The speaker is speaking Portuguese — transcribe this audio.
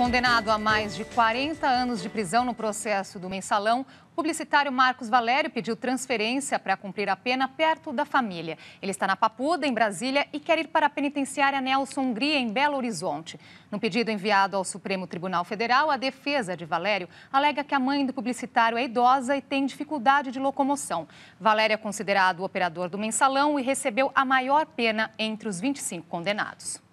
Condenado a mais de 40 anos de prisão no processo do mensalão, o publicitário Marcos Valério pediu transferência para cumprir a pena perto da família. Ele está na Papuda, em Brasília, e quer ir para a penitenciária Nelson Hungria, em Belo Horizonte. No pedido enviado ao Supremo Tribunal Federal, a defesa de Valério alega que a mãe do publicitário é idosa e tem dificuldade de locomoção. Valério é considerado o operador do mensalão e recebeu a maior pena entre os 25 condenados.